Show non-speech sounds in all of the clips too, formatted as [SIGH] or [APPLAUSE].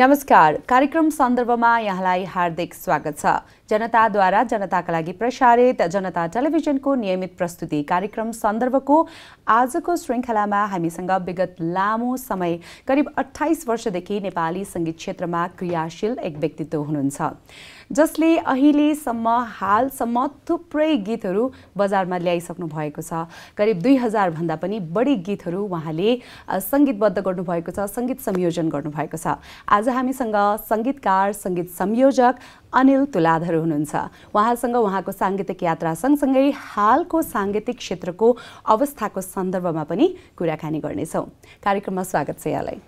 नमस्कार कार्यक्रम सन्दर्भमा यहाँलाई हार्दिक स्वागत छ जनताद्वारा जनताका लागि प्रसारित जनता टेलिभिजनको नियमित प्रस्तुति कार्यक्रम सन्दर्भको आजको श्रृङ्खलामा हामीसँग विगत लामो समय करिब अठाइस वर्षदेखि नेपाली सङ्गीत क्षेत्रमा क्रियाशील एक व्यक्तित्व हुनुहुन्छ जसले अहिलेसम्म हालसम्म थुप्रै गीतहरू बजारमा ल्याइसक्नु भएको छ करिब दुई हजारभन्दा पनि बढी गीतहरू उहाँले सङ्गीतबद्ध गर्नुभएको छ सङ्गीत संयोजन गर्नुभएको छ आज हामीसँग सङ्गीतकार सङ्गीत संयोजक अनिल तुलाधर हुनुहुन्छ उहाँसँग उहाँको साङ्गीतिक यात्रा सँगसँगै हालको साङ्गीतिक क्षेत्रको अवस्थाको सन्दर्भमा पनि कुराकानी गर्नेछौँ कार्यक्रममा स्वागत छ यहाँलाई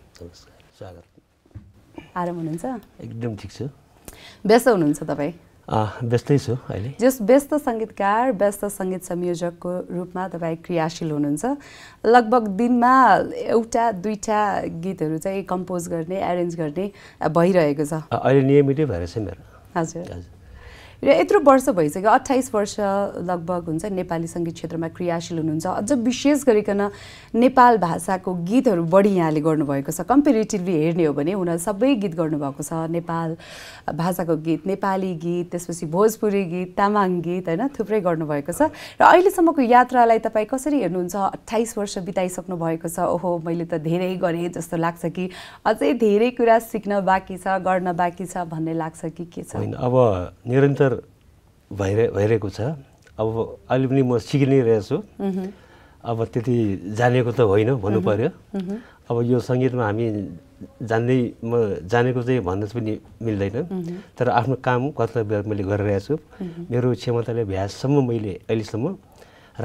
आराम हुनुहुन्छ एकदम ठिक छ व्यस्त हुनुहुन्छ तपाईँ व्यस्तै छु अहिले जस व्यस्त सङ्गीतकार व्यस्त सङ्गीत संयोजकको रूपमा तपाईँ क्रियाशील हुनुहुन्छ लगभग दिनमा एउटा दुईवटा गीतहरू चाहिँ कम्पोज गर्ने एरेन्ज गर्ने भइरहेको छ अहिले नियमितै भएर चाहिँ मेरो हजुर र यत्रो वर्ष भइसक्यो अठाइस वर्ष लगभग हुन्छ नेपाली सङ्गीत क्षेत्रमा क्रियाशील हुनुहुन्छ अझ विशेष गरिकन नेपाल भाषाको गीतहरू बढी यहाँले गर्नुभएको छ कम्पेरिटिभली हेर्ने हो भने उनीहरू सबै गीत गर्नुभएको छ नेपाल भाषाको गीत नेपाली गीत त्यसपछि भोजपुरी गीत तामाङ गीत होइन थुप्रै गर्नुभएको छ र अहिलेसम्मको यात्रालाई तपाईँ कसरी हेर्नुहुन्छ अठाइस वर्ष बिताइसक्नु भएको छ ओहो मैले त धेरै गरेँ जस्तो लाग्छ कि अझै धेरै कुरा सिक्न बाँकी छ गर्न बाँकी छ भन्ने लाग्छ कि के छ अब निरन्तर भइरहे भइरहेको छ अब अहिले पनि म सिकि नै रहेछु अब त्यति जानेको त होइन भन्नु पऱ्यो अब यो सङ्गीतमा हामी जान्दै म जानेको चाहिँ भन्न पनि मिल्दैन तर आफ्नो काम कर्तव्य मैले गरिरहेको छु मेरो क्षमताले भ्याजसम्म मैले अहिलेसम्म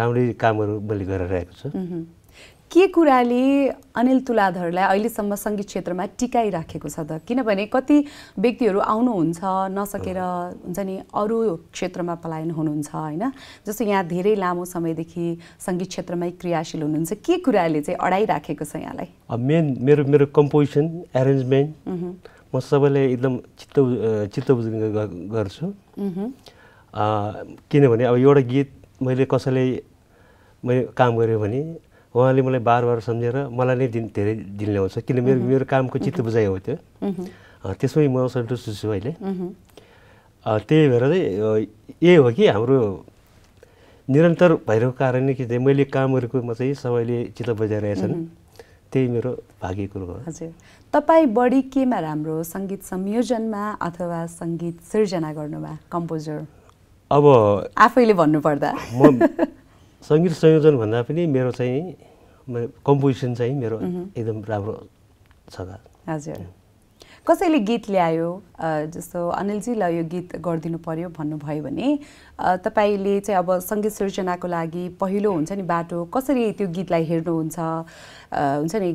राम्रै कामहरू मैले गरिरहेको छु के कुराले अनिल तुलाधरलाई अहिलेसम्म सङ्गीत क्षेत्रमा टिकाइराखेको छ त किनभने कति व्यक्तिहरू आउनुहुन्छ नसकेर हुन्छ नि अरू क्षेत्रमा पलायन हुनुहुन्छ होइन जस्तो यहाँ धेरै लामो समयदेखि सङ्गीत क्षेत्रमै क्रियाशील हुनुहुन्छ के कुराले चाहिँ अडाइराखेको छ यहाँलाई मेन मेरो मेरो कम्पोजिसन एरेन्जमेन्ट म सबैलाई एकदम चित्त चित्त बुझ्ने गर्छु किनभने अब एउटा गीत मैले कसैलाई मैले काम गरेँ भने उहाँले मलाई बार बार सम्झेर मलाई नै दिन धेरै दिन ल्याउँछ किन मेरो मेरो कामको चित्त बुझाइ हो त्यो त्यसमै म सन्तुष्ट छु अहिले त्यही भएर चाहिँ यही हो कि हाम्रो निरन्तर भइरहेको कारणले के चाहिँ मैले काम गरेकोमा चाहिँ सबैले चित्त बुझाइरहेछन् त्यही मेरो भाग्य कुरो हो हजुर तपाईँ बढी केमा राम्रो सङ्गीत संयोजनमा अथवा सङ्गीत सिर्जना गर्नुमा कम्पोजर अब आफैले भन्नुपर्दा म सङ्गीत संयोजन भन्दा पनि मेरो चाहिँ कम्पोजिसन चाहिँ मेरो एकदम राम्रो छ हजुर कसैले गीत ल्यायो जस्तो अनिलजी ल यो गीत गरिदिनु पर्यो भन्नुभयो भने तपाईँले चाहिँ अब सङ्गीत सृजनाको लागि पहिलो हुन्छ नि बाटो कसरी त्यो गीतलाई हेर्नुहुन्छ हुन्छ नि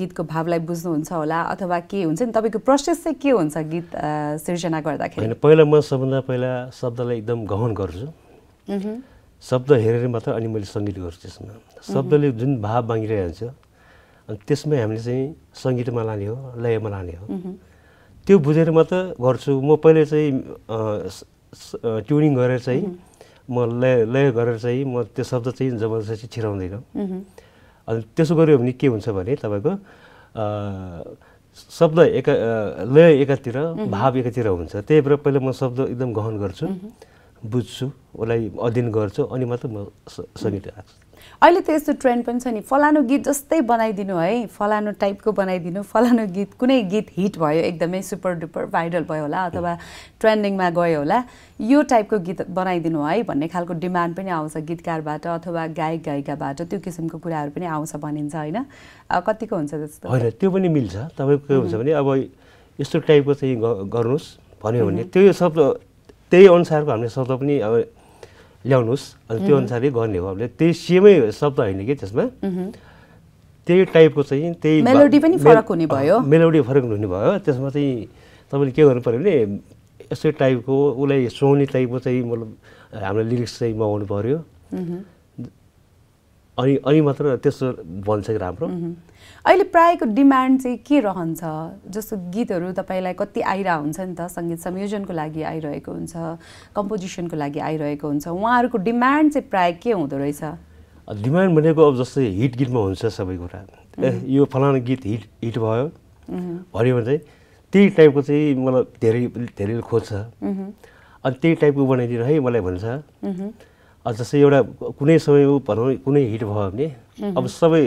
गीतको भावलाई बुझ्नुहुन्छ होला अथवा के हुन्छ नि तपाईँको प्रोसेस चाहिँ के हुन्छ गीत सिर्जना गर्दाखेरि पहिला म सबभन्दा पहिला शब्दलाई एकदम गहन गर्छु शब्द हेरेर मात्र अनि मैले सङ्गीत गर्छु त्यसमा शब्दले जुन भाव मागिरहन्छ अनि त्यसमै हामीले चाहिँ सङ्गीतमा लाने हो लयमा लाने हो त्यो बुझेर मात्र गर्छु म पहिले चाहिँ ट्युनिङ गरेर चाहिँ म लय लय गरेर चाहिँ म त्यो शब्द चाहिँ जबरजस्ती छिराउँदिनँ अनि त्यसो गऱ्यो भने के हुन्छ भने तपाईँको शब्द एका लय एकातिर भाव एकातिर हुन्छ त्यही भएर पहिला म शब्द एकदम गहन गर्छु बुझ्छु उसलाई अध्ययन गर्छु अनि मात्रै म सङ्गीत राख्छु अहिले त यस्तो ट्रेन्ड पनि छ नि फलानु गीत जस्तै बनाइदिनु है फलानु टाइपको बनाइदिनु फलानु गीत कुनै गीत हिट भयो एकदमै सुपर डुपर भाइरल भयो होला अथवा ट्रेन्डिङमा गयो होला यो टाइपको गीत बनाइदिनु है भन्ने खालको डिमान्ड पनि आउँछ गीतकारबाट अथवा गायक गायिकाबाट त्यो किसिमको कुराहरू पनि आउँछ भनिन्छ होइन कतिको हुन्छ त्यस्तो होइन त्यो पनि मिल्छ तपाईँको के हुन्छ भने अब यस्तो टाइपको चाहिँ गर्नुहोस् भन्यो भने त्यो सब त्यही अनुसारको हामीले शब्द पनि अब ल्याउनुहोस् अनि त्यो अनुसारै गर्ने हो हामीले त्यही सेमै शब्द होइन कि त्यसमा त्यही टाइपको चाहिँ त्यही मेलोडी पनि फरक हुने भयो मेलोडी फरक हुने भयो त्यसमा चाहिँ तपाईँले के गर्नु पऱ्यो भने यस्तै टाइपको उसलाई सुहाउने टाइपको चाहिँ मतलब हाम्रो लिरिक्स चाहिँ मगाउनु पऱ्यो अनि अनि मात्र त्यस्तो भन्छ कि राम्रो अहिले प्रायःको डिमान्ड चाहिँ के रहन्छ जस्तो गीतहरू तपाईँलाई कति आइरहेको हुन्छ नि त सङ्गीत संयोजनको लागि आइरहेको हुन्छ कम्पोजिसनको लागि आइरहेको हुन्छ उहाँहरूको डिमान्ड चाहिँ प्रायः के हुँदो रहेछ डिमान्ड भनेको अब जस्तै हिट गीतमा हुन्छ सबै कुरा ए यो फलाना गीत हिट हिट भयो भन्यो भने चाहिँ त्यही टाइपको चाहिँ मलाई धेरै धेरै खोज्छ अनि त्यही टाइपको बनाइदिनु है मलाई भन्छ जस्तै एउटा कुनै समय भनौँ कुनै हिट भयो भने अब सबै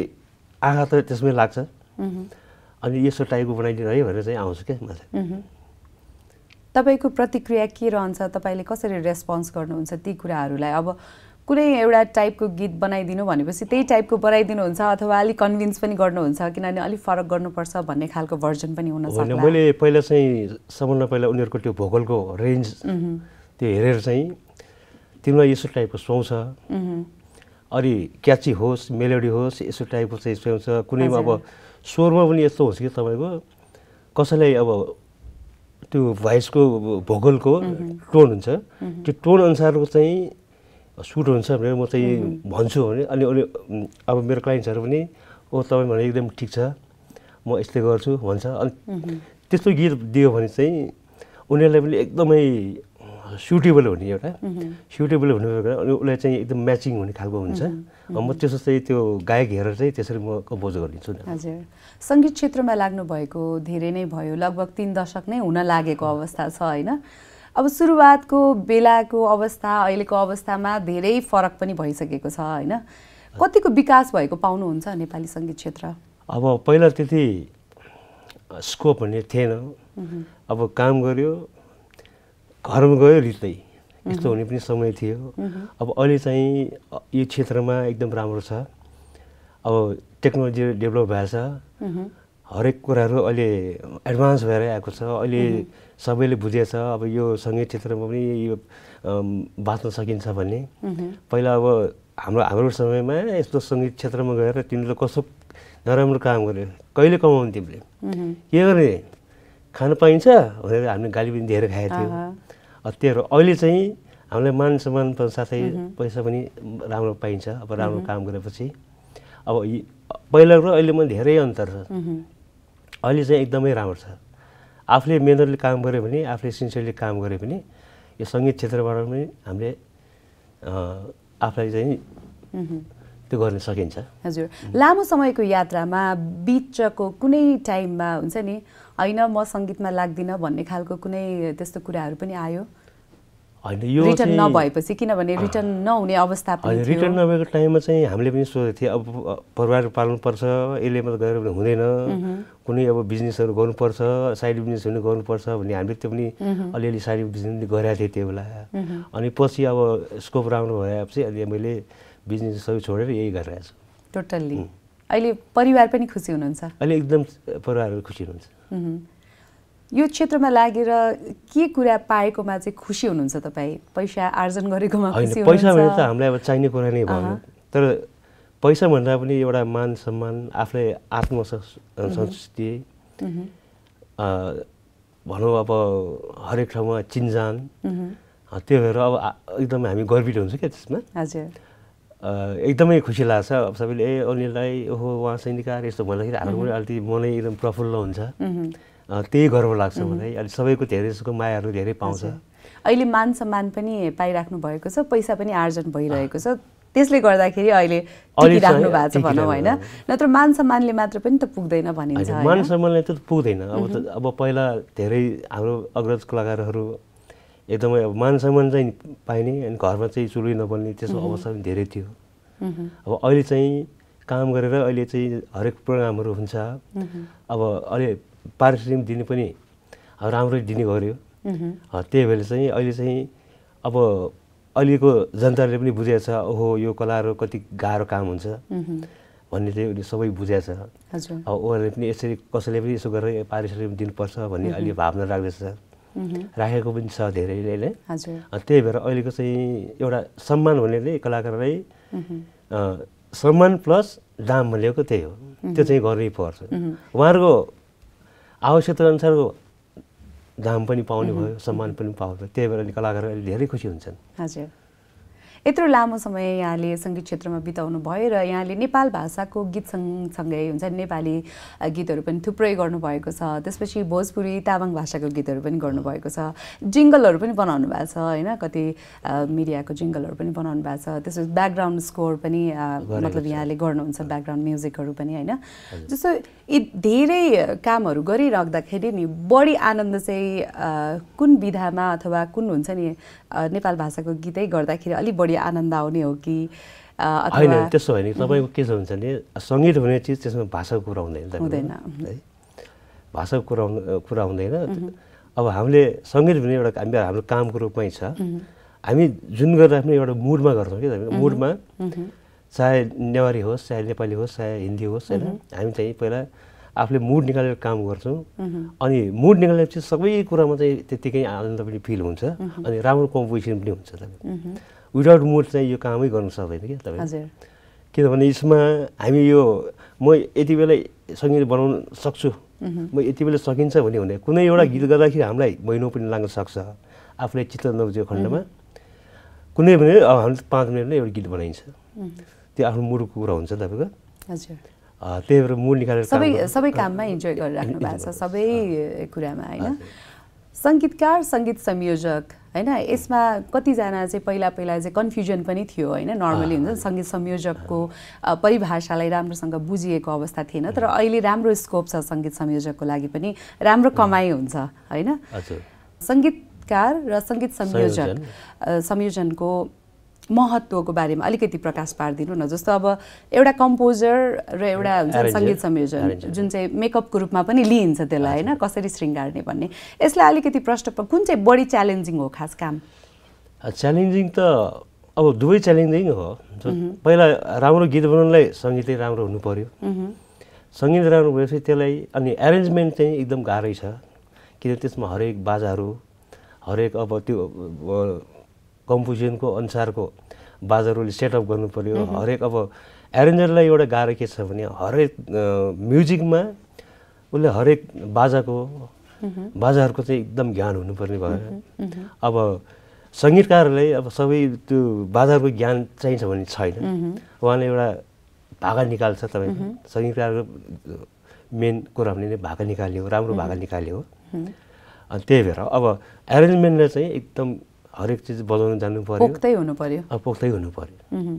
आँखा त त्यसमै लाग्छ अनि यसो टाइपको बनाइदिनु है भनेर चाहिँ आउँछु क्या मलाई तपाईँको प्रतिक्रिया के रहन्छ तपाईँले कसरी रेस्पोन्स गर्नुहुन्छ ती कुराहरूलाई अब कुनै एउटा टाइपको गीत बनाइदिनु भनेपछि त्यही टाइपको बनाइदिनुहुन्छ अथवा अलिक कन्भिन्स पनि गर्नुहुन्छ किनभने अलिक फरक गर्नुपर्छ भन्ने खालको भर्जन पनि हुन सक्छ मैले पहिला चाहिँ सबभन्दा पहिला उनीहरूको त्यो भोकलको रेन्ज त्यो हेरेर चाहिँ तिमीलाई यसो टाइपको सुहाउँछ अलि क्याची होस् मेलोडी होस् यसो टाइपको चाहिँ सुहाउँछ कुनैमा अब स्वरमा पनि यस्तो हुन्छ कि तपाईँको कसैलाई अब त्यो भोइसको भोकलको टोन हुन्छ त्यो टोन अनुसारको चाहिँ सुट हुन्छ भनेर म चाहिँ भन्छु भने अनि अलि अब मेरो क्लाइन्ट्सहरू पनि ओ तपाईँ भने एकदम ठिक छ म यस्तै गर्छु भन्छ अनि त्यस्तो गीत दियो भने चाहिँ उनीहरूलाई पनि एकदमै सुटेबल हुने एउटा सुटेबल हुने अनि उसलाई चाहिँ एकदम म्याचिङ हुने खालको हुन्छ म त्यसो चाहिँ त्यो गायक हेरेर चाहिँ त्यसरी म कम्पोज गरिदिन्छु हजुर सङ्गीत क्षेत्रमा लाग्नु भएको धेरै नै भयो लगभग तिन दशक नै हुन लागेको अवस्था छ होइन अब सुरुवातको बेलाको अवस्था अहिलेको अवस्थामा धेरै फरक पनि भइसकेको छ होइन कतिको विकास भएको पाउनुहुन्छ नेपाली सङ्गीत क्षेत्र अब पहिला त्यति स्कोप हुने थिएन अब काम गऱ्यो घरमा गयो रित्दै यस्तो हुने पनि समय थियो अब अहिले चाहिँ यो क्षेत्रमा एकदम राम्रो छ अब टेक्नोलोजी डेभलप भएछ हरेक कुराहरू अहिले एडभान्स भएर आएको छ अहिले सबैले बुझेछ अब यो सङ्गीत क्षेत्रमा पनि यो बाँच्न सकिन्छ भन्ने पहिला अब हाम्रो हाम्रो समयमा यस्तो सङ्गीत क्षेत्रमा गएर तिमीले कसो नराम्रो काम गर्यो कहिले कमाउने तिमीले के गर्ने खान पाइन्छ भनेर हामीले गाली पनि धेरै खाएको थियो तेह्र अहिले चाहिँ हामीलाई मान सम्मान साथै पैसा पनि राम्रो पाइन्छ अब राम्रो काम गरेपछि अब पहिला र अहिलेमा धेरै अन्तर छ अहिले चाहिँ एकदमै राम्रो छ आफूले मेहनतले काम गऱ्यो भने आफूले सिन्सियरली काम गऱ्यो भने यो सङ्गीत क्षेत्रबाट पनि हामीले आफूलाई चाहिँ त्यो गर्न सकिन्छ हजुर लामो समयको यात्रामा बिचको कुनै टाइममा हुन्छ नि होइन म सङ्गीतमा लाग्दिनँ भन्ने खालको कुनै त्यस्तो कुराहरू पनि आयो होइन यो रिटर्न नभएपछि किनभने रिटर्न नहुने अवस्था पनि रिटर्न नभएको टाइममा चाहिँ हामीले पनि सोचेको थिएँ अब परिवार पाल्नुपर्छ यसले मात्र गएर पनि हुँदैन कुनै अब बिजनेसहरू गर्नुपर्छ साइड बिजनेस पनि गर्नुपर्छ भन्ने हामीले त्यो पनि अलिअलि साइड बिजनेस पनि गरेका थिएँ त्यो बेला अनि पछि अब स्कोप राम्रो भएपछि अहिले मैले बिजनेस सबै छोडेर यही गरिरहेको छु टोटल्ली अहिले परिवार पनि खुसी हुनुहुन्छ अहिले एकदम परिवारहरू खुसी हुनुहुन्छ यो क्षेत्रमा लागेर के कुरा पाएकोमा चाहिँ खुसी हुनुहुन्छ तपाईँ पैसा आर्जन गरेकोमा पैसा भने त हामीलाई अब चाहिने कुरा नै भयो तर पैसा भन्दा पनि एउटा मान सम्मान आत्म संस्कृति भनौँ अब हरेक ठाउँमा चिन्जान त्यो भएर अब एकदम हामी गर्वित हुन्छ क्या त्यसमा हजुर एकदमै खुसी लाग्छ अब सबैले ए अनिललाई ओहो उहाँ सैनिकार यस्तो भन्दाखेरि हाम्रो पनि अलिकति मनै एकदम प्रफुल्ल हुन्छ त्यही गर्व लाग्छ मलाई अलिक सबैको धेरै जसको मायाहरू धेरै पाउँछ अहिले मान सम्मान पनि पाइराख्नु भएको छ पैसा पनि आर्जन भइरहेको छ त्यसले गर्दाखेरि अहिले राख्नु भएको छ भनौँ होइन नत्र मान सम्मानले मात्र पनि त पुग्दैन भनिन्छ मान सम्मानले त पुग्दैन अब त अब पहिला धेरै हाम्रो अग्रज कलाकारहरू एकदमै अब मान सम्मान चाहिँ पाइने अनि घरमा चाहिँ चुलै नबल्ने त्यस्तो अवस्था पनि धेरै थियो अब अहिले चाहिँ काम गरेर अहिले चाहिँ हरेक प्रोग्रामहरू हुन्छ अब अहिले पारिश्रमिक दिने पनि राम्रै दिने गऱ्यो त्यही भएर चाहिँ अहिले चाहिँ अब अहिलेको जनताले पनि बुझेको छ ओहो यो कलाहरू कति गाह्रो काम हुन्छ भन्ने चाहिँ उसले सबै बुझेको छ अब उहाँले पनि यसरी कसैले पनि यसो गरेर पारिश्रमिक दिनुपर्छ भन्ने अहिले भावना राख्दैछ राखेको पनि छ धेरैले नै त्यही भएर अहिलेको चाहिँ एउटा सम्मान हुनेले कलाकारलाई सम्मान प्लस दाम भनेको त्यही हो त्यो चाहिँ गर्नै पर्छ उहाँहरूको आवश्यकताअनुसारको दाम पनि पाउने भयो सम्मान पनि पाउँछ त्यही भएर कलाकारहरू धेरै खुसी हुन्छन् हजुर यत्रो लामो समय यहाँले सङ्गीत क्षेत्रमा बिताउनु भयो र यहाँले नेपाल भाषाको गीत सँगसँगै हुन्छ नेपाली गीतहरू पनि थुप्रै गर्नुभएको छ त्यसपछि भोजपुरी तामाङ भाषाको गीतहरू पनि गर्नुभएको छ जिङ्गलहरू पनि बनाउनु भएको छ होइन कति मिडियाको जिङ्गलहरू पनि बनाउनु भएको छ त्यसपछि ब्याकग्राउन्ड स्कोर पनि मतलब यहाँले गर्नुहुन्छ ब्याकग्राउन्ड म्युजिकहरू पनि होइन जस्तो यी धेरै कामहरू गरिराख्दाखेरि नि बढी आनन्द चाहिँ कुन विधामा अथवा कुन हुन्छ नि नेपाल भाषाको गीतै गर्दाखेरि अलिक बढी बढी आनन्द आउने हो कि होइन त्यसो होइन तपाईँको के छ भन्छ भने सङ्गीत हुने चिज त्यसमा भाषाको कुरा हुँदैन हुँदैन है भाषाको कुरा कुरा हुँदैन अब हामीले सङ्गीत भने एउटा हाम्रो कामको रूपमै छ हामी जुन गर्दा पनि एउटा मुडमा गर्छौँ कि मुडमा चाहे नेवारी होस् चाहे नेपाली होस् चाहे हिन्दी होस् होइन हामी चाहिँ पहिला आफूले मुड निकालेर काम गर्छौँ अनि मुड निकालेपछि सबै कुरामा चाहिँ त्यतिकै आनन्द पनि फिल हुन्छ अनि राम्रो कम्पोजिसन पनि हुन्छ विदाउट मुड चाहिँ यो कामै गर्न सक्दैन क्या तपाईँ किनभने यसमा हामी यो म यति बेला सङ्गीत बनाउन सक्छु म यति बेला सकिन्छ भने हुने कुनै एउटा गीत गर्दाखेरि हामीलाई महिनो पनि लाग्न सक्छ आफूलाई चित्त नबुझेको खण्डमा कुनै पनि अब हामीले पाँच मिनटमा एउटा गीत बनाइन्छ त्यो आफ्नो मुडको कुरा हुन्छ तपाईँको त्यही भएर मुड निकालेर सबै सबै काममा इन्जोय गरिराख्नु भएको छ [LAUGHS] सबै कुरामा होइन सङ्गीतकार सङ्गीत संयोजक होइन यसमा कतिजना चाहिँ पहिला पहिला चाहिँ कन्फ्युजन पनि थियो होइन नर्मली हुन्छ ah. सङ्गीत संयोजकको परिभाषालाई राम्रोसँग बुझिएको अवस्था थिएन तर hmm. अहिले राम्रो स्कोप छ सङ्गीत संयोजकको लागि पनि राम्रो hmm. कमाइ हुन्छ होइन सङ्गीतकार र सङ्गीत संयोजक संयोजनको महत्त्वको बारेमा अलिकति प्रकाश पारिदिनु न जस्तो अब एउटा कम्पोजर र एउटा हुन्छ सङ्गीत संयोजन जुन चाहिँ मेकअपको रूपमा पनि लिइन्छ त्यसलाई होइन कसरी शृङ्गार्ने भन्ने यसलाई अलिकति प्रश्न कुन चाहिँ बढी च्यालेन्जिङ हो खास काम च्यालेन्जिङ त अब दुवै च्यालेन्जिङ हो पहिला राम्रो गीत बनाउनलाई सङ्गीतै राम्रो हुनु पऱ्यो सङ्गीत राम्रो भएपछि त्यसलाई अनि एरेन्जमेन्ट चाहिँ एकदम गाह्रै छ किनभने त्यसमा हरेक बाजाहरू हरेक अब त्यो कम्पोजिसनको अनुसारको बाजाहरूले सेटअप गर्नु पऱ्यो हरेक अब एरेन्जरलाई एउटा गाह्रो के छ भने हरेक म्युजिकमा उसले हरेक बाजाको बाजाहरूको चाहिँ एकदम ज्ञान हुनुपर्ने भयो अब सङ्गीतकारलाई अब सबै त्यो बाजाहरूको ज्ञान चाहिन्छ भने छैन उहाँले एउटा भागा निकाल्छ तपाईँको सङ्गीतकारको मेन कुरा भने भागा निकाल्यो राम्रो भागा निकाल्यो अनि त्यही भएर अब एरेन्जमेन्टलाई चाहिँ एकदम हरेक चिज बजाउन जानु पर्यो पोख्दै हुनु पर्यो पोख्दै हुनु पर्यो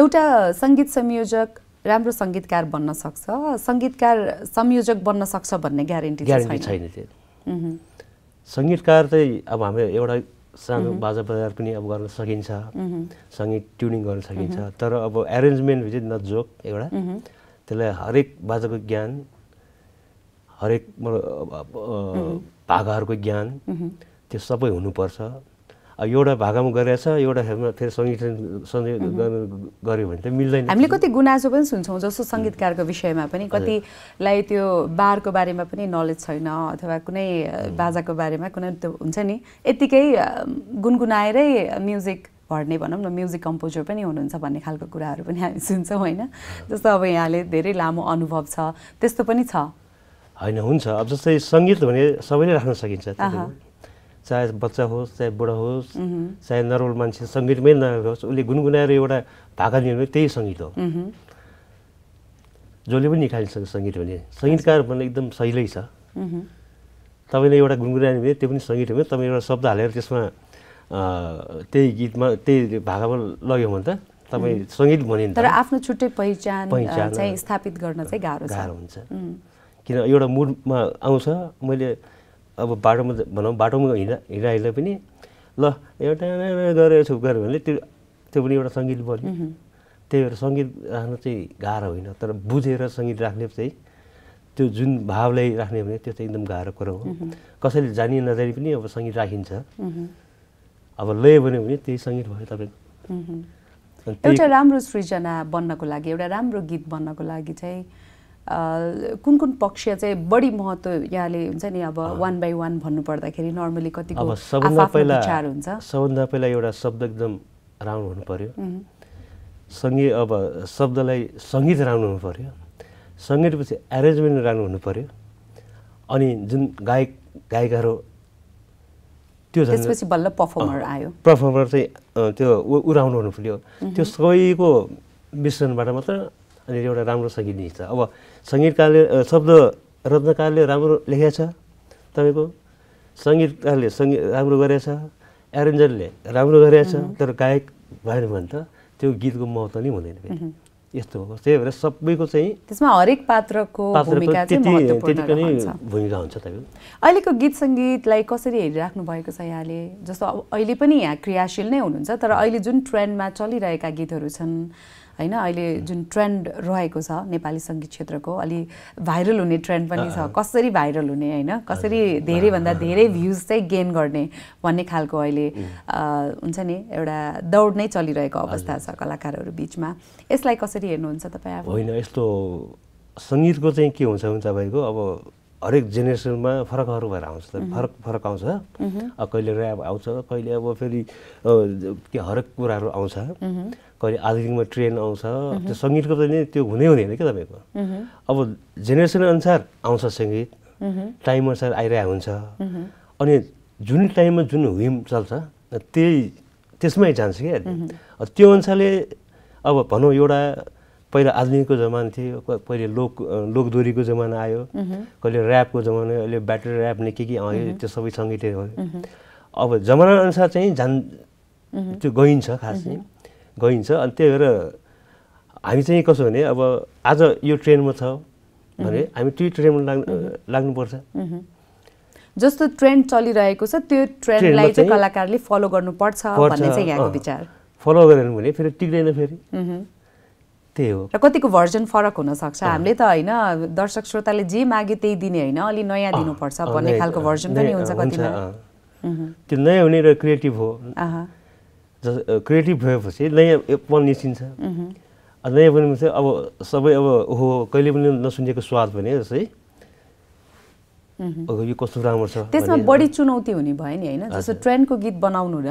एउटा सङ्गीत संयोजक राम्रो सङ्गीतकार बन्न सक्छ सङ्गीतकार संयोजक बन्न सक्छ भन्ने ग्यारेन्टी ग्यारेन्टी छैन त्यो सङ्गीतकार चाहिँ अब हाम्रो एउटा सानो बाजा बजार पनि अब गर्न सकिन्छ सङ्गीत ट्युनिङ गर्न सकिन्छ तर अब एरेन्जमेन्ट भिजिट नजोक जोक एउटा त्यसलाई हरेक बाजाको ज्ञान हरेक भागाहरूको ज्ञान त्यो सबै हुनुपर्छ अब एउटा भागामा गरेछ एउटा फेरि सङ्गीत गऱ्यो भने त मिल्दैन हामीले कति गुनासो पनि सुन्छौँ जस्तो सङ्गीतकारको विषयमा पनि कतिलाई त्यो बारको बारेमा पनि नलेज छैन अथवा कुनै बाजाको बारेमा कुनै त्यो हुन्छ नि यत्तिकै गुनगुनाएरै म्युजिक भर्ने भनौँ न म्युजिक कम्पोजर पनि हुनुहुन्छ भन्ने खालको कुराहरू पनि हामी सुन्छौँ होइन जस्तो अब यहाँले धेरै लामो अनुभव छ त्यस्तो पनि छ होइन हुन्छ अब जस्तै सङ्गीत भने सबैले राख्न सकिन्छ चाहे बच्चा होस् चाहे बुढा होस् चाहे नर्मल मान्छे सङ्गीतमै नराम्रो होस् उसले गुनगुनाएर एउटा भाका दिनु त्यही सङ्गीत हो जसले पनि निकालिन्छ सङ्गीत भने सङ्गीतकार भन्ने एकदम सहिलै छ तपाईँले एउटा गुनगुनायो भने त्यो पनि सङ्गीत हो तपाईँ एउटा शब्द हालेर त्यसमा त्यही गीतमा त्यही भाकामा लग्यो भने त तपाईँ सङ्गीत भनिन्छ तर आफ्नो छुट्टै पहिचान चाहिँ स्थापित गर्न चाहिँ गाह्रो गाह्रो हुन्छ किन एउटा मुडमा आउँछ मैले अब बाटोमा भनौँ बाटोमा हिँड्दा हिँड्दा हिँड्दा पनि ल एउटा गरेर छुप गऱ्यो भने त्यो त्यो पनि एउटा सङ्गीत बन्यो त्यही भएर सङ्गीत राख्न चाहिँ गाह्रो होइन तर बुझेर सङ्गीत राख्ने चाहिँ त्यो जुन भावलाई राख्ने भने त्यो चाहिँ एकदम गाह्रो कुरो हो कसैले जानी नजानी पनि अब सङ्गीत राखिन्छ अब लय भने त्यही सङ्गीत भयो तपाईँको एउटा राम्रो सृजना बन्नको लागि एउटा राम्रो गीत बन्नको लागि चाहिँ कुन कुन पक्ष चाहिँ बढी महत्त्व यहाँले हुन्छ नि अब वान बाई वान भन्नुपर्दाखेरि नर्मली अब सबभन्दा पहिला हुन्छ सबभन्दा पहिला एउटा शब्द एकदम राम्रो हुनु पऱ्यो सङ्गीत अब शब्दलाई सङ्गीत राम्रो हुनु पऱ्यो सङ्गीतपछि एरेन्जमेन्ट राम्रो हुनु पऱ्यो अनि जुन गायक गायिकाहरू त्यो त्यसपछि बल्ल पर्फर्मर आयो पर्फर्मर चाहिँ त्यो उराउनु हुनु पऱ्यो त्यो सबैको मिश्रणबाट मात्र अनि एउटा राम्रो सङ्गीत नि अब सङ्गीतकारले शब्द रत्नकारले राम्रो लेखेको छ तपाईँको सङ्गीतकारले सङ्गीत राम्रो गरेछ एरेन्जरले राम्रो गरेछ तर गायक भएन भने त त्यो गीतको महत्त्व नै हुँदैन फेरि यस्तो हो त्यही भएर सबैको चाहिँ त्यसमा हरेक पात्रको त्यतिको भूमिका हुन्छ तपाईँको अहिलेको गीत सङ्गीतलाई कसरी हेरिराख्नु भएको छ यहाँले जस्तो अब अहिले पनि यहाँ क्रियाशील नै हुनुहुन्छ तर अहिले जुन ट्रेन्डमा चलिरहेका गीतहरू छन् होइन अहिले जुन ट्रेन्ड रहेको छ नेपाली सङ्गीत क्षेत्रको अलि भाइरल हुने ट्रेन्ड पनि छ कसरी भाइरल हुने होइन कसरी धेरैभन्दा धेरै भ्युज चाहिँ गेन गर्ने भन्ने खालको अहिले हुन्छ नि एउटा दौड नै चलिरहेको अवस्था छ कलाकारहरू बिचमा यसलाई कसरी हेर्नुहुन्छ तपाईँ होइन यस्तो सङ्गीतको चाहिँ के हुन्छ भने तपाईँको अब हरेक जेनेरेसनमा फरकहरू भएर आउँछ त फरक फरक आउँछ कहिले ऱ्याप आउँछ कहिले अब फेरि के हरेक कुराहरू आउँछ कहिले आधुनिकमा ट्रेन आउँछ त्यो सङ्गीतको पनि त्यो हुनै हुँदैन क्या तपाईँको अब जेनेरेसन अनुसार आउँछ सङ्गीत टाइम अनुसार आइरहेको हुन्छ अनि जुन टाइममा जुन हुम चल्छ त्यही त्यसमै जान्छ क्या त्यो अनुसारले अब भनौँ एउटा पहिला आधुनिकको जमाना थियो पहिले लोक लोकदोरीको जमाना आयो कहिले ऱ्यापको जमाना अहिले ब्याट्री ऱ्याप नै के के आयो त्यो सबै सङ्गीतै हो अब जमाना अनुसार चाहिँ जान त्यो गइन्छ खास चाहिँ गइन्छ अनि त्यही भएर हामी चाहिँ कसो भने अब आज यो ट्रेनमा छ भने हामी त्यो ट्रेनमा लाग्नु लाग्नुपर्छ जस्तो ट्रेन्ड चलिरहेको छ त्यो ट्रेन्डलाई चाहिँ कलाकारले फलो गर्नुपर्छ भन्ने चाहिँ यहाँको विचार फलो गरेन भने फेरि टिक्दैन फेरि त्यही हो र कतिको भर्जन फरक हुनसक्छ हामीले त होइन दर्शक श्रोताले जे माग्यो त्यही दिने होइन अलि नयाँ दिनुपर्छ भन्ने खालको भर्जन पनि हुन्छ कतिमा त्यो नयाँ हुने र क्रिएटिभ हो जस क्रिएटिभ भएपछि नयाँ नयाँपन निस्किन्छ नयाँ पनि चाहिँ अब सबै अब ओहो कहिले पनि नसुनेको स्वाद भने जस्तै यो कस्तो राम्रो छ त्यसमा बढी चुनौती हुने भयो नि होइन जस्तो ट्रेन्डको गीत बनाउनु र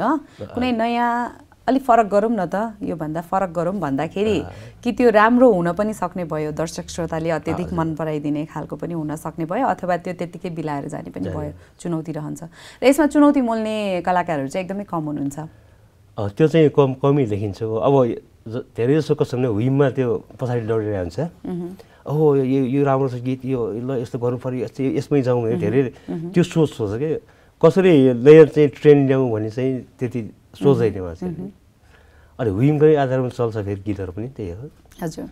कुनै नयाँ अलिक फरक गरौँ न त योभन्दा फरक गरौँ भन्दाखेरि कि त्यो राम्रो हुन पनि सक्ने भयो दर्शक श्रोताले अत्यधिक मन पराइदिने खालको पनि हुन सक्ने भयो अथवा त्यो त्यत्तिकै बिलाएर जाने पनि भयो चुनौती रहन्छ र यसमा चुनौती मोल्ने कलाकारहरू चाहिँ एकदमै कम हुनुहुन्छ त्यो चाहिँ कम कमी देखिन्छ अब धेरै जसो कसो विममा त्यो पछाडि लडिरहन्छ हुन्छ ओहो यो यो राम्रो छ गीत यो ल यस्तो गर्नु पऱ्यो यस्तो यसमै जाउँ भने धेरै त्यो सोच सोच कि कसरी लेयर चाहिँ ट्रेन ल्याउँ भने चाहिँ त्यति सोच्दैन मान्छेले अनि विमकै आधारमा चल्छ फेरि गीतहरू पनि त्यही हो हजुर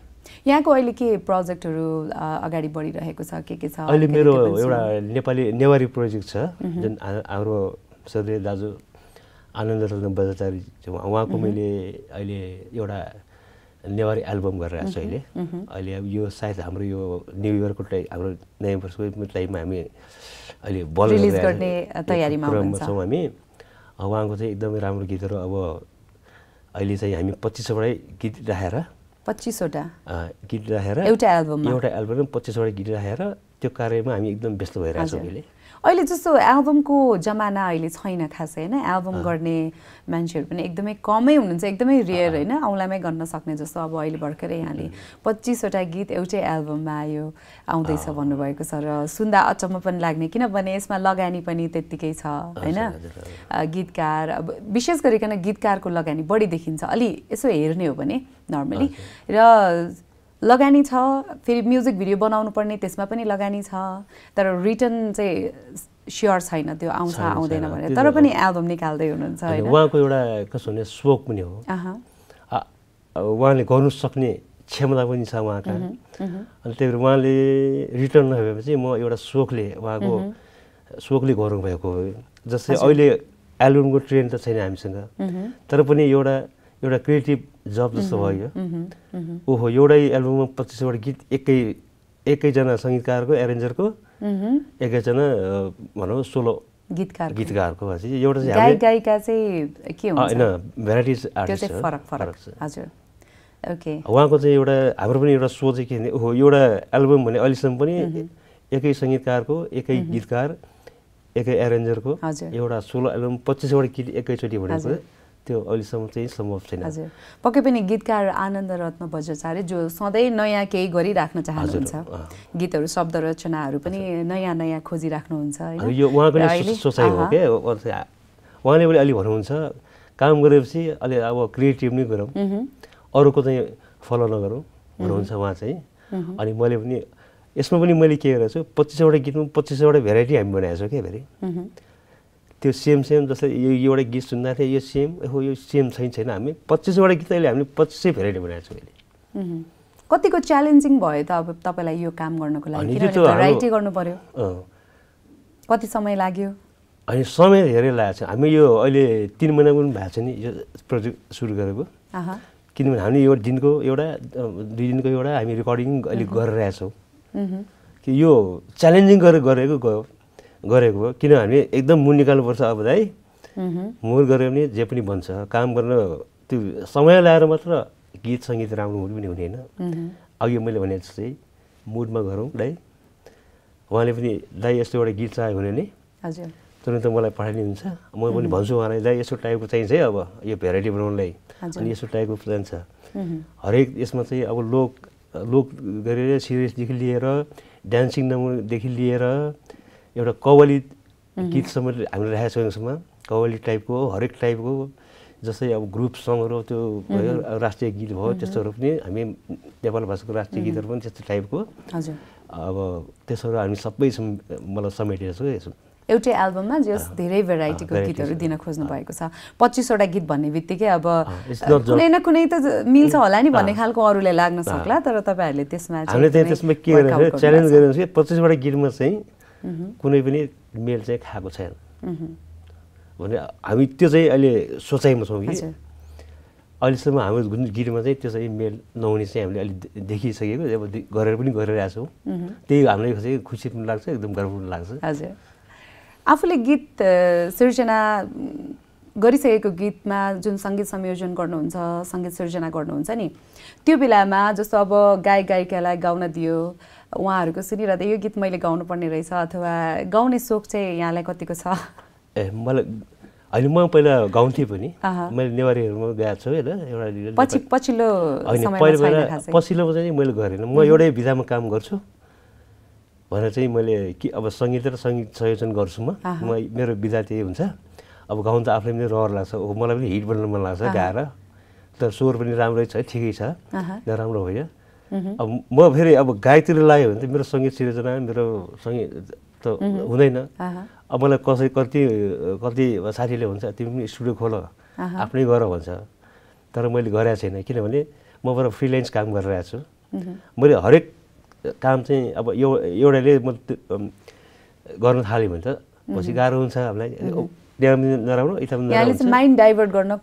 यहाँको अहिले के प्रोजेक्टहरू अगाडि बढिरहेको छ के के छ अहिले मेरो एउटा नेपाली नेवारी प्रोजेक्ट छ जुन हाम्रो सधैँ दाजु आनन्द रत्न बजाचारी उहाँको मैले अहिले एउटा नेवारी एल्बम गरेर छु अहिले अहिले अब यो सायद हाम्रो यो न्यु इयरको टाइम हाम्रो नयाँ वर्षको टाइममा हामी अहिले बल गर्ने तयारीमा छौँ हामी उहाँको चाहिँ एकदमै राम्रो गीतहरू अब अहिले चाहिँ हामी पच्चिसवटै गीत राखेर पच्चिसवटा गीत राखेर एउटा एल्बम एउटा एल्बम पच्चिसवटा गीत राखेर त्यो कार्यमा हामी एकदम व्यस्त भइरहेछौँ अहिले अहिले जस्तो एल्बमको जमाना अहिले छैन खासै होइन एल्बम गर्ने मान्छेहरू पनि एकदमै कमै हुनुहुन्छ एकदमै रियर होइन औँलामै गर्न सक्ने जस्तो अब अहिले भर्खरै यहाँले पच्चिसवटा गीत एउटै एल्बममा आयो आउँदैछ भन्नुभएको छ र सुन्दा अचम्म पनि लाग्ने किनभने यसमा लगानी पनि त्यत्तिकै छ होइन गीतकार अब विशेष गरिकन गीतकारको लगानी बढी देखिन्छ अलि यसो हेर्ने हो भने नर्मली र लगानी छ फेरि म्युजिक भिडियो बनाउनु पर्ने त्यसमा पनि लगानी छ तर रिटर्न चाहिँ स्योर छैन त्यो आउँछ आउँदैन भने तर पनि एल्बम निकाल्दै हुनुहुन्छ उहाँको एउटा कसो भने सोख पनि हो उहाँले गर्नु सक्ने क्षमता पनि छ उहाँका अनि त्यही भएर उहाँले रिटर्न नभएपछि म एउटा सोखले उहाँको सोखले गर्नुभएको हो जस्तै अहिले एल्बमको ट्रेन्ड त छैन हामीसँग तर पनि एउटा एउटा क्रिएटिभ जब जस्तो भयो ओहो एउटै एल्बममा पच्चिसवटा गीत एकै एकैजना सङ्गीतकारको एरेन्जरको एकैजना भनौँ सोलो गीतकार गीतकारको भएपछि एउटा गायक गायिका चाहिँ के होइन भेराइटिज आर्टिस्ट फरक फरक हजुर ओके उहाँको चाहिँ एउटा हाम्रो पनि एउटा सो चाहिँ के भने ओहो एउटा एल्बम भने अहिलेसम्म पनि एकै सङ्गीतकारको एकै गीतकार एकै एरेन्जरको एउटा सोलो एल्बम पच्चिसवटा गीत एकैचोटि भनेको त्यो अहिलेसम्म चाहिँ सम्भव छैन हजुर पक्कै पनि गीतकार आनन्द रत्न भज्राचार्य जो सधैँ नयाँ केही गरिराख्न चाहनुहुन्छ गीतहरू शब्द रचनाहरू पनि नयाँ नयाँ खोजिराख्नुहुन्छ यो उहाँको सोचाइ हो क्या उहाँले पनि अलि भन्नुहुन्छ काम गरेपछि अलि अब क्रिएटिभ नै गरौँ अरूको चाहिँ फलो नगरौँ भन्नुहुन्छ उहाँ चाहिँ अनि मैले पनि यसमा पनि मैले के गरेको छु पच्चिसवटा गीतमा पच्चिसवटा भेराइटी हामी बनाएको छौँ क्या फेरि त्यो सेम सेम जस्तै यो एउटा गीत सुन्दा थिएँ यो सेम हो यो सेम छैन छैन हामी पच्चिसवटा गीत अहिले हामीले पच्चिसै भेराइटी बनाएको छौँ अहिले कतिको च्यालेन्जिङ भयो त अब तपाईँलाई यो काम गर्नुको लागि भेराइटी गर्नु पर्यो कति समय लाग्यो अनि समय धेरै लागेको छ हामी यो अहिले तिन महिना पनि भएको छ नि यो प्रोजेक्ट सुरु गरेको किनभने हामी यो दिनको एउटा दुई दिनको एउटा हामी रेकर्डिङ अहिले गरिरहेछौँ कि यो च्यालेन्जिङ गरेर गरेको गयो गरेको हो किनभने एकदम मुर निकाल्नुपर्छ अब दाइ मुर गऱ्यो भने जे पनि बन्छ काम गर्न त्यो समय लगाएर मात्र गीत सङ्गीत राम्रो हुनु पनि हुने होइन अघि मैले भने जस्तै मुडमा गरौँ दाइ उहाँले पनि दाइ यस्तो एउटा गीत चाह्यो भने नि तुरन्त मलाई पठाइदिनुहुन्छ म पनि भन्छु उहाँलाई दाइ यस्तो टाइपको चाहिन्छ है अब यो भेराइटी बनाउनलाई अनि यस्तो टाइपको चाहिन्छ हरेक यसमा चाहिँ अब लोक लोक गरेर सिरियसदेखि लिएर डान्सिङ नम्बरदेखि लिएर एउटा गीत गीतसम्म हामीले राखेको छौँ यसमा कवली टाइपको हरेक टाइपको जस्तै अब ग्रुप सङहरू त्यो भयो राष्ट्रिय गीत भयो त्यस्तोहरू पनि हामी नेपाल भाषाको राष्ट्रिय गीतहरू पनि त्यस्तो टाइपको अब त्यसोहरू हामी सबै मलाई समेटेको छु यसो एउटै एल्बममा जस धेरै भेराइटीको गीतहरू दिन खोज्नु भएको छ पच्चिसवटा गीत भन्ने बित्तिकै अब कुनै न कुनै त मिल्छ होला नि भन्ने खालको अरूलाई लाग्न सक्ला तर तपाईँहरूले त्यसमा त्यसमा के च्यालेन्ज गरेर पच्चिसवटा गीतमा चाहिँ कुनै पनि मेल चाहिँ खाएको छैन भने हामी त्यो चाहिँ अहिले सोचाइमा छौँ कि अहिलेसम्म हाम्रो गिरमा चाहिँ त्यसरी मेल नहुने चाहिँ हामीले अहिले देखिसकेको अब गरेर पनि गरिरहेको छौँ त्यही हामीलाई चाहिँ खुसी पनि लाग्छ एकदम गर्व पनि लाग्छ हजुर आफूले गीत सिर्जना गरिसकेको गीतमा जुन सङ्गीत संयोजन गर्नुहुन्छ सङ्गीत सिर्जना गर्नुहुन्छ नि त्यो बेलामा जस्तो अब गायक गायिकालाई गाउन दियो उहाँहरूको सुनिरहँदा यो गीत मैले गाउनु पर्ने रहेछ अथवा गाउने सोख चाहिँ यहाँलाई कतिको छ ए मलाई होइन म पहिला गाउँथेँ पनि मैले नेवारीहरूमा गएको छु होइन एउटा पछि पछिल्लो पछिल्लोमा चाहिँ मैले गरेन म एउटै विधामा काम गर्छु भनेर चाहिँ मैले कि अब सङ्गीत र सङ्गीत संयोजन गर्छु म म मेरो विधा त्यही हुन्छ अब गाउनु त आफूलाई पनि रहर लाग्छ हो मलाई पनि हिट बनाउनु मन लाग्छ गाएर तर स्वर पनि राम्रै छ ठिकै छ नराम्रो होइन Mm-hmm. अब म फेरि अब गाईतिर लाग्यो भने त मेरो सङ्गीत सिर्जना मेरो सङ्गीत त mm-hmm. हुँदैन अब मलाई कसै कति कति साथीले हुन्छ तिमी पनि स्टुडियो खोल आफ्नै गर भन्छ तर मैले गरेको छैन किनभने म बरु फ्रिलेन्स काम गरिरहेको छु mm-hmm. मैले हरेक काम चाहिँ अब एउटाले म गर्न थालेँ भने त पछि गाह्रो हुन्छ हामीलाई नराम्रो यहाँले माइन्ड डाइभर्ट गर्न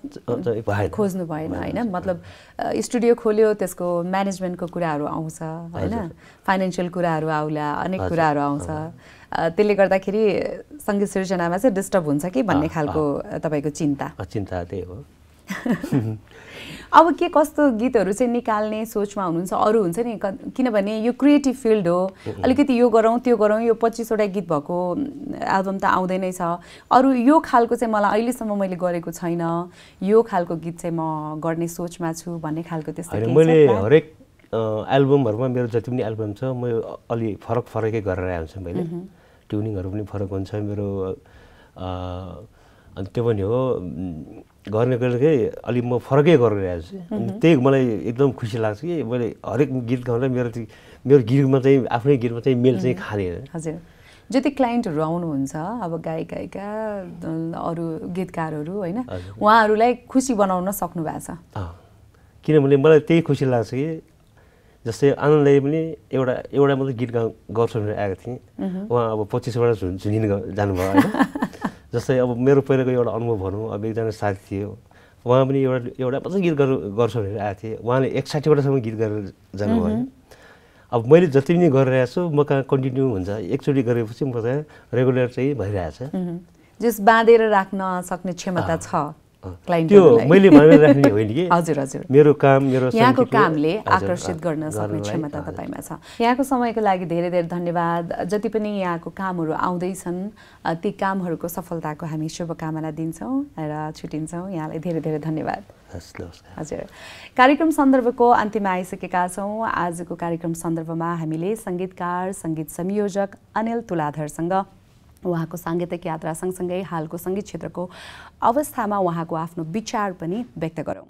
खोज्नु भएन होइन मतलब स्टुडियो खोल्यो त्यसको म्यानेजमेन्टको कुराहरू आउँछ होइन फाइनेन्सियल कुराहरू आउला अनेक कुराहरू आउँछ त्यसले गर्दाखेरि सङ्गीत सृजनामा चाहिँ डिस्टर्ब हुन्छ कि भन्ने खालको तपाईँको चिन्ता चिन्ता त्यही हो अब के कस्तो गीतहरू चाहिँ निकाल्ने सोचमा हुनुहुन्छ अरू हुन्छ नि किनभने यो क्रिएटिभ फिल्ड हो अलिकति यो गरौँ त्यो गरौँ यो पच्चिसवटा गीत भएको एल्बम त आउँदै नै छ अरू यो खालको चाहिँ मलाई अहिलेसम्म मैले गरेको छैन यो खालको गीत चाहिँ म गर्ने सोचमा छु भन्ने खालको त्यस्तो मैले हरेक एल्बमहरूमा मेरो जति पनि एल्बम छ म अलि फरक फरकै गरेर आउँछु मैले ट्युनिङहरू पनि फरक हुन्छ मेरो अनि त्यो पनि हो गर्ने गर्दाखेरि अलिक म फरकै गरिरहेको छु अनि त्यही मलाई एकदम खुसी लाग्छ कि मैले हरेक गीत गाउँदा मेरो मेरो गीतमा चाहिँ आफ्नै गीतमा चाहिँ मेल चाहिँ खाने हजुर जति क्लाइन्टहरू आउनुहुन्छ अब गायक गायिका अरू गीतकारहरू होइन उहाँहरूलाई खुसी बनाउन सक्नु भएको छ किनभने मलाई त्यही खुसी लाग्छ कि जस्तै आनन्दले पनि एउटा एउटा मात्रै गीत गाउँ गर्छु भनेर आएको थिएँ उहाँ अब पच्चिसवटा झुन झुनिन जानुभयो होइन [LAUGHS] जस्तै अब मेरो पहिलाको एउटा अनुभव भनौँ अब एकजना साथी थियो उहाँ पनि एउटा एउटा मात्रै गीत गर्नु गर्छु भनेर आएको थिएँ उहाँले एक साठीवटासम्म गीत गरेर जानुभयो अब मैले जति पनि गरिरहेको छु म कहाँ कन्टिन्यू हुन्छ एकचोटि गरेपछि म चाहिँ रेगुलर चाहिँ भइरहेछ जस बाँधेर राख्न सक्ने क्षमता छ त्यो मैले भनेर राख्ने होइन कि [LAUGHS] हजुर हजुर मेरो काम मेरो यहाँको कामले आकर्षित गर्न सक्ने क्षमता तपाईँमा छ यहाँको समयको लागि धेरै धेरै धन्यवाद जति पनि यहाँको कामहरू आउँदैछन् ती कामहरूको सफलताको हामी शुभकामना दिन्छौँ र छुट्टिन्छौँ यहाँलाई धेरै धेरै धन्यवाद हजुर कार्यक्रम सन्दर्भको अन्त्यमा आइसकेका छौँ आजको कार्यक्रम सन्दर्भमा हामीले सङ्गीतकार सङ्गीत संयोजक अनिल तुलाधरसँग उहाँको साङ्गीतिक यात्रा सँगसँगै हालको सङ्गीत क्षेत्रको अवस्थामा उहाँको आफ्नो विचार पनि व्यक्त गरौँ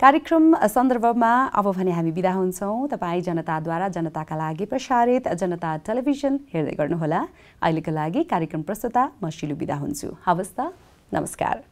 कार्यक्रम सन्दर्भमा अब भने हामी बिदा हुन्छौँ तपाईँ जनताद्वारा जनताका लागि प्रसारित जनता टेलिभिजन हेर्दै गर्नुहोला अहिलेको लागि कार्यक्रम प्रस्तुता म सिलु बिदा हुन्छु हवस् त नमस्कार